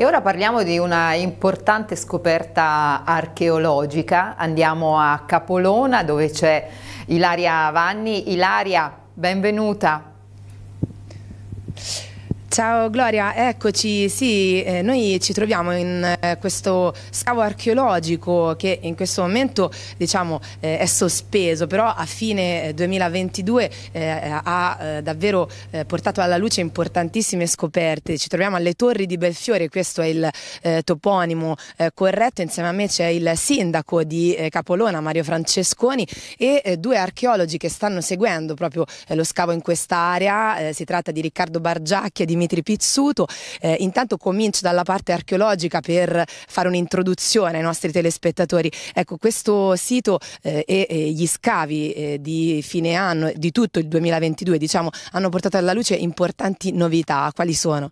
E ora parliamo di una importante scoperta archeologica. Andiamo a Capolona dove c'è Ilaria Vanni. Ilaria, benvenuta. Ciao Gloria, eccoci, sì, eh, noi ci troviamo in eh, questo scavo archeologico che in questo momento diciamo, eh, è sospeso, però a fine 2022 eh, eh, ha eh, davvero portato alla luce importantissime scoperte. Ci troviamo alle Torri di Belfiore, questo è il toponimo corretto, insieme a me c'è il sindaco di Capolona Mario Francesconi e due archeologi che stanno seguendo proprio lo scavo in quest'area, si tratta di Riccardo Bargiacchi e di Michele Dimitri Pizzuto. Eh, intanto comincio dalla parte archeologica per fare un'introduzione ai nostri telespettatori. Ecco, questo sito eh, e, e, gli scavi eh, di fine anno, di tutto il 2022, diciamo, hanno portato alla luce importanti novità. Quali sono?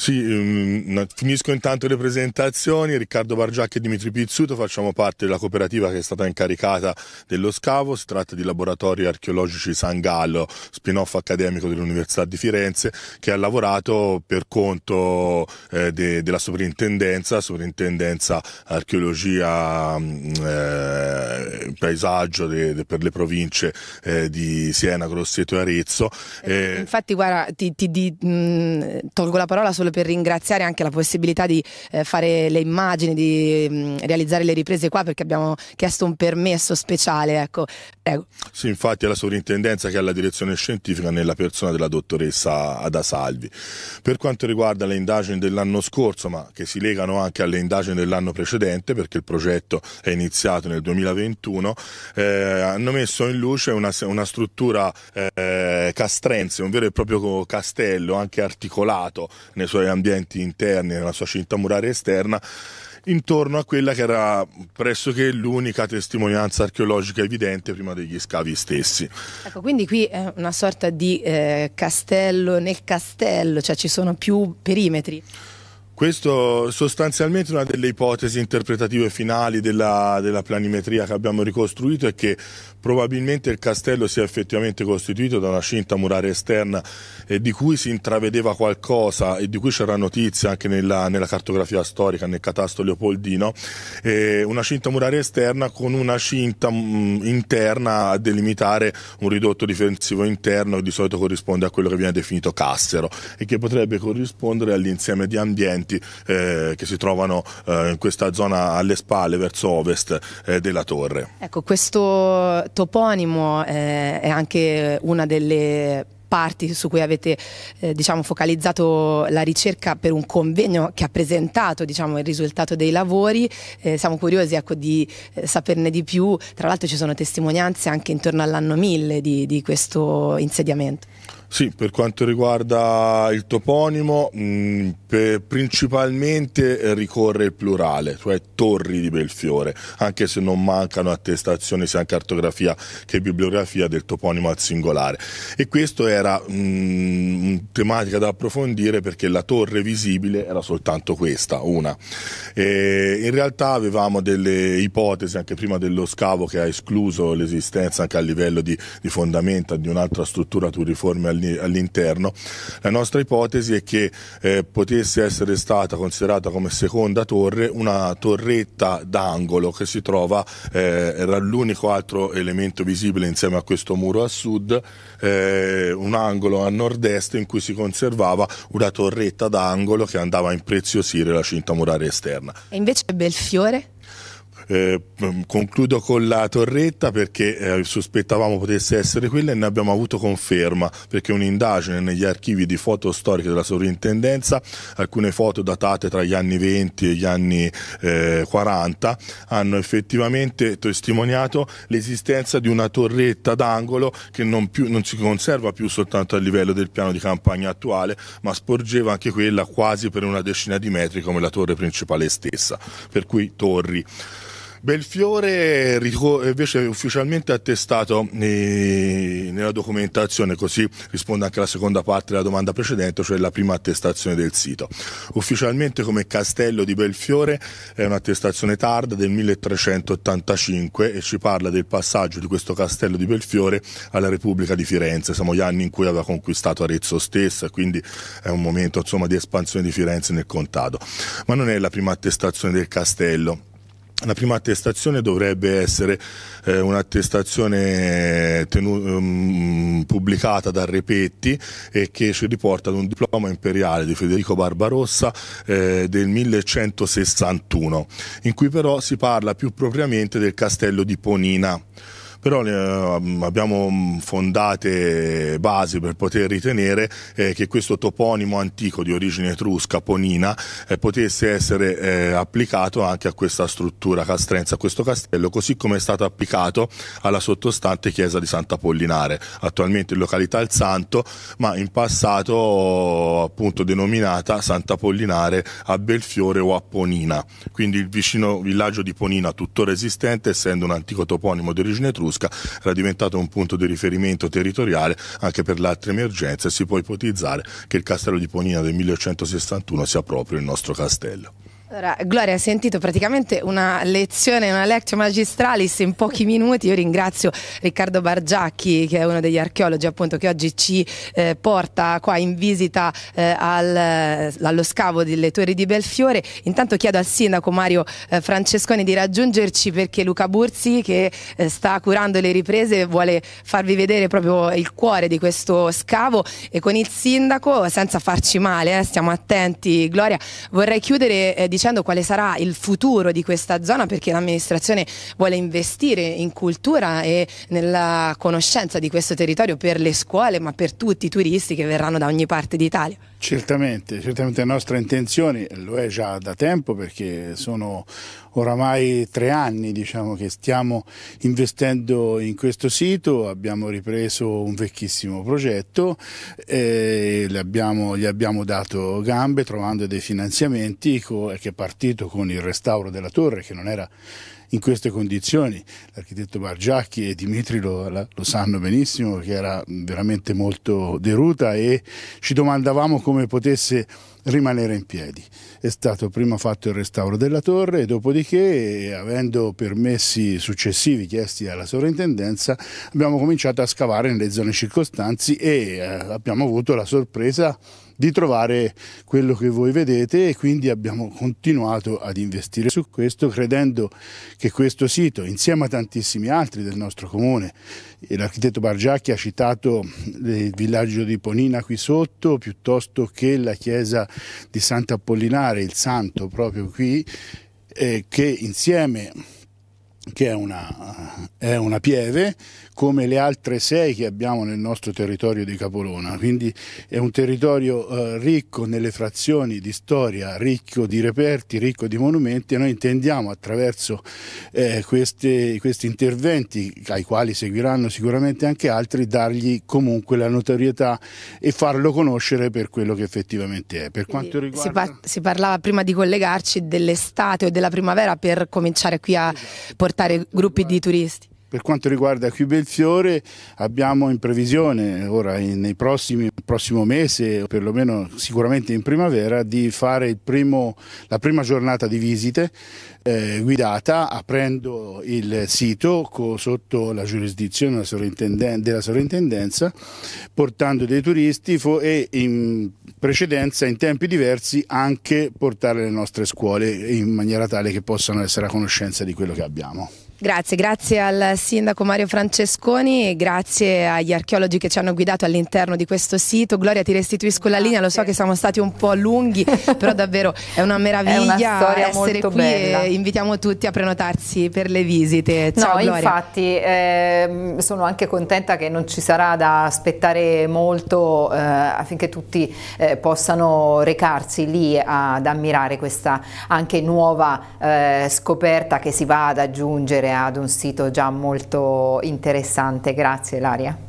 Sì, ehm, finisco intanto le presentazioni. Riccardo Bargiacchi e Dimitri Pizzuto facciamo parte della cooperativa che è stata incaricata dello scavo. Si tratta di laboratori Archeologici San Gallo, spin-off accademico dell'Università di Firenze, che ha lavorato per conto eh, de, della sovrintendenza, sovrintendenza archeologia mm, eh, paesaggio de, de, per le province eh, di Siena, Grosseto e Arezzo. Eh, eh, infatti, guarda, ti, ti, ti mh, mm, tolgo la parola sulle solo per ringraziare anche la possibilità di eh, fare le immagini, di mh, mm, realizzare le riprese qua perché abbiamo chiesto un permesso speciale. Ecco. Prego. Sì, infatti è la sovrintendenza che ha la direzione scientifica nella persona della dottoressa Ada Salvi. Per quanto riguarda le indagini dell'anno scorso, ma che si legano anche alle indagini dell'anno precedente, perché il progetto è iniziato nel 2021, eh, hanno messo in luce una, una struttura eh, castrense, un vero e proprio castello, anche articolato nei suoi suoi ambienti interni, nella sua cinta muraria esterna, intorno a quella che era pressoché l'unica testimonianza archeologica evidente prima degli scavi stessi. Ecco, quindi qui è una sorta di eh, castello nel castello, cioè ci sono più perimetri. Questo sostanzialmente una delle ipotesi interpretative finali della, della, planimetria che abbiamo ricostruito è che probabilmente il castello sia effettivamente costituito da una cinta muraria esterna eh, di cui si intravedeva qualcosa e di cui c'era notizia anche nella, nella, cartografia storica, nel catasto leopoldino, eh, una cinta muraria esterna con una cinta mm, interna a delimitare un ridotto difensivo interno che di solito corrisponde a quello che viene definito cassero e che potrebbe corrispondere all'insieme di ambienti monti eh, che si trovano eh, in questa zona alle spalle verso ovest eh, della torre. Ecco, questo toponimo eh, è anche una delle parti su cui avete eh, diciamo, focalizzato la ricerca per un convegno che ha presentato diciamo, il risultato dei lavori. Eh, siamo curiosi ecco, di eh, saperne di più, tra l'altro ci sono testimonianze anche intorno all'anno 1000 di, di questo insediamento. Sì, per quanto riguarda il toponimo, mh, mm, per, principalmente eh, ricorre il plurale, cioè Torri di Belfiore, anche se non mancano attestazioni sia in cartografia che bibliografia del toponimo al singolare. E questo era mh, mm, tematica da approfondire perché la torre visibile era soltanto questa, una. E in realtà avevamo delle ipotesi anche prima dello scavo che ha escluso l'esistenza anche a livello di, di fondamenta di un'altra struttura turiforme all'interno all'interno. La nostra ipotesi è che eh, potesse essere stata considerata come seconda torre una torretta d'angolo che si trova, eh, era l'unico altro elemento visibile insieme a questo muro a sud, eh, un angolo a nord-est in cui si conservava una torretta d'angolo che andava a impreziosire la cinta muraria esterna. E invece Belfiore? Eh, mm, concludo con la torretta perché eh, sospettavamo potesse essere quella e ne abbiamo avuto conferma perché un'indagine negli archivi di foto storiche della sovrintendenza, alcune foto datate tra gli anni 20 e gli anni eh, 40, hanno effettivamente testimoniato l'esistenza di una torretta d'angolo che non, più, non si conserva più soltanto a livello del piano di campagna attuale, ma sporgeva anche quella quasi per una decina di metri come la torre principale stessa, per cui torri. Belfiore invece è ufficialmente attestato eh, nella documentazione, così risponde anche alla seconda parte della domanda precedente, cioè la prima attestazione del sito. Ufficialmente come Castello di Belfiore è un'attestazione tarda del 1385 e ci parla del passaggio di questo Castello di Belfiore alla Repubblica di Firenze. Siamo gli anni in cui aveva conquistato Arezzo stessa, quindi è un momento insomma, di espansione di Firenze nel contado. Ma non è la prima attestazione del castello la prima attestazione dovrebbe essere eh, un'attestazione um, pubblicata da Repetti e che ci riporta ad un diploma imperiale di Federico Barbarossa eh, del 1161, in cui però si parla più propriamente del castello di Ponina però eh, mm, abbiamo mm, fondate basi per poter ritenere eh, che questo toponimo antico di origine etrusca, Ponina, eh, potesse essere applicato anche a questa struttura castrenza, a questo castello, così come è stato applicato alla sottostante chiesa di Sant'Apollinare, attualmente in località Il Santo, ma in passato appunto denominata Sant'Apollinare a Belfiore o a Ponina, quindi il vicino villaggio di Ponina tuttora esistente, essendo un antico toponimo di origine etrusca Etrusca era diventato un punto di riferimento territoriale anche per le altre emergenze e si può ipotizzare che il castello di Ponina del 1861 sia proprio il nostro castello. Allora, Gloria, hai sentito praticamente una lezione, una lectio magistralis in pochi minuti. Io ringrazio Riccardo Bargiacchi, che è uno degli archeologi appunto che oggi ci eh, porta qua in visita eh, al, eh, allo scavo delle Torri di Belfiore. Intanto chiedo al sindaco Mario eh, Francesconi di raggiungerci perché Luca Burzi, che eh, sta curando le riprese, vuole farvi vedere proprio il cuore di questo scavo e con il sindaco, senza farci male, eh, stiamo attenti. Gloria, vorrei chiudere dicendo dicendo quale sarà il futuro di questa zona perché l'amministrazione vuole investire in cultura e nella conoscenza di questo territorio per le scuole ma per tutti i turisti che verranno da ogni parte d'Italia. Certamente, certamente la nostra intenzione lo è già da tempo perché sono oramai tre anni diciamo, che stiamo investendo in questo sito, abbiamo ripreso un vecchissimo progetto, eh, e abbiamo, gli abbiamo dato gambe trovando dei finanziamenti che anche partito con il restauro della torre che non era in queste condizioni. L'architetto Bargiacchi e Dimitri lo, lo, sanno benissimo che era veramente molto deruta e ci domandavamo come potesse rimanere in piedi. È stato prima fatto il restauro della torre e dopodiché, avendo permessi successivi chiesti alla sovrintendenza, abbiamo cominciato a scavare nelle zone circostanti e eh, abbiamo avuto la sorpresa di trovare quello che voi vedete e quindi abbiamo continuato ad investire su questo credendo che questo sito insieme a tantissimi altri del nostro comune, l'architetto Bargiacchi ha citato eh, il villaggio di Ponina qui sotto piuttosto che la chiesa di Sant'Apollinare, il santo proprio qui, eh, che insieme che è una, è una, pieve, come le altre sei che abbiamo nel nostro territorio di Capolona. Quindi è un territorio eh, ricco nelle frazioni di storia, ricco di reperti, ricco di monumenti e noi intendiamo attraverso eh, queste, questi interventi, ai quali seguiranno sicuramente anche altri, dargli comunque la notorietà e farlo conoscere per quello che effettivamente è. Per quanto riguarda... si, par- si parlava prima di collegarci dell'estate o della primavera per cominciare qui a esatto. portare portare gruppi di turisti? Per quanto riguarda qui Belfiore abbiamo in previsione ora nei prossimi prossimo mese o perlomeno sicuramente in primavera di fare primo, la prima giornata di visite eh, guidata aprendo il sito sotto la giurisdizione della sovrintendenza, della sovrintendenza portando dei turisti e in precedenza in tempi diversi anche portare le nostre scuole in maniera tale che possano essere a conoscenza di quello che abbiamo. Grazie, grazie al sindaco Mario Francesconi grazie agli archeologi che ci hanno guidato all'interno di questo sito. Gloria, ti restituisco grazie. la linea, lo so che siamo stati un po' lunghi, però davvero è una meraviglia è una essere qui bella. e invitiamo tutti a prenotarsi per le visite. Ciao, no, Gloria. infatti eh, sono anche contenta che non ci sarà da aspettare molto eh, affinché tutti eh, possano recarsi lì ad ammirare questa anche nuova eh, scoperta che si va ad aggiungere ad un sito già molto interessante. Grazie Laria.